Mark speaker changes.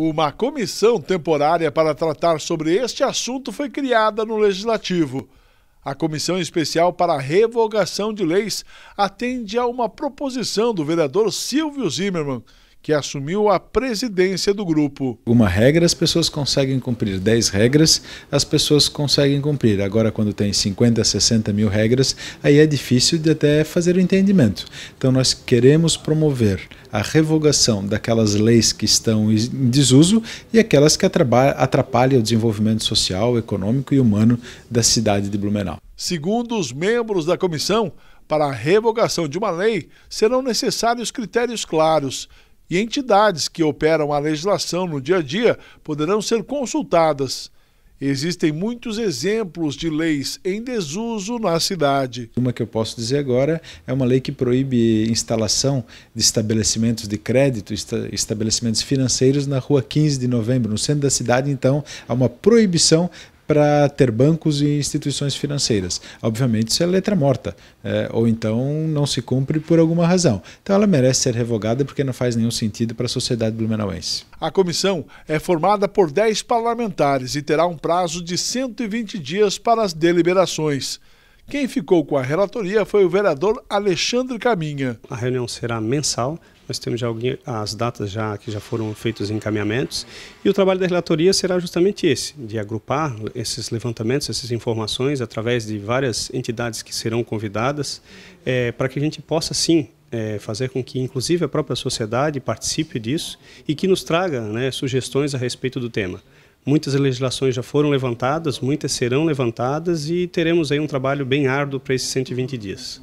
Speaker 1: Uma comissão temporária para tratar sobre este assunto foi criada no Legislativo. A Comissão Especial para a Revogação de Leis atende a uma proposição do vereador Silvio Zimmermann, que assumiu a presidência do grupo.
Speaker 2: Uma regra as pessoas conseguem cumprir, 10 regras as pessoas conseguem cumprir. Agora, quando tem 50, 60 mil regras, aí é difícil de até fazer o entendimento. Então, nós queremos promover a revogação daquelas leis que estão em desuso e aquelas que atrapalham o desenvolvimento social, econômico e humano da cidade de Blumenau.
Speaker 1: Segundo os membros da comissão, para a revogação de uma lei serão necessários critérios claros e entidades que operam a legislação no dia a dia poderão ser consultadas. Existem muitos exemplos de leis em desuso na cidade. Uma que eu
Speaker 2: posso dizer agora é
Speaker 1: uma lei que proíbe
Speaker 2: instalação de estabelecimentos de crédito, estabelecimentos financeiros na rua 15 de novembro, no centro da cidade. Então, há uma proibição para ter bancos e instituições financeiras. Obviamente, isso é letra morta, é, ou então não se cumpre por alguma razão. Então, ela merece ser revogada porque não faz nenhum sentido para a sociedade blumenauense.
Speaker 1: A comissão é formada por 10 parlamentares e terá um prazo de 120 dias para as deliberações. Quem ficou com a relatoria foi o vereador Alexandre Caminha.
Speaker 3: A reunião será mensal, nós temos já alguém, as datas já que já foram feitos encaminhamentos e o trabalho da relatoria será justamente esse, de agrupar esses levantamentos, essas informações através de várias entidades que serão convidadas, é, para que a gente possa sim é, fazer com que inclusive a própria sociedade participe disso e que nos traga né, sugestões a respeito do tema Muitas legislações já foram levantadas, muitas serão levantadas e teremos aí um trabalho bem árduo para esses 120 dias.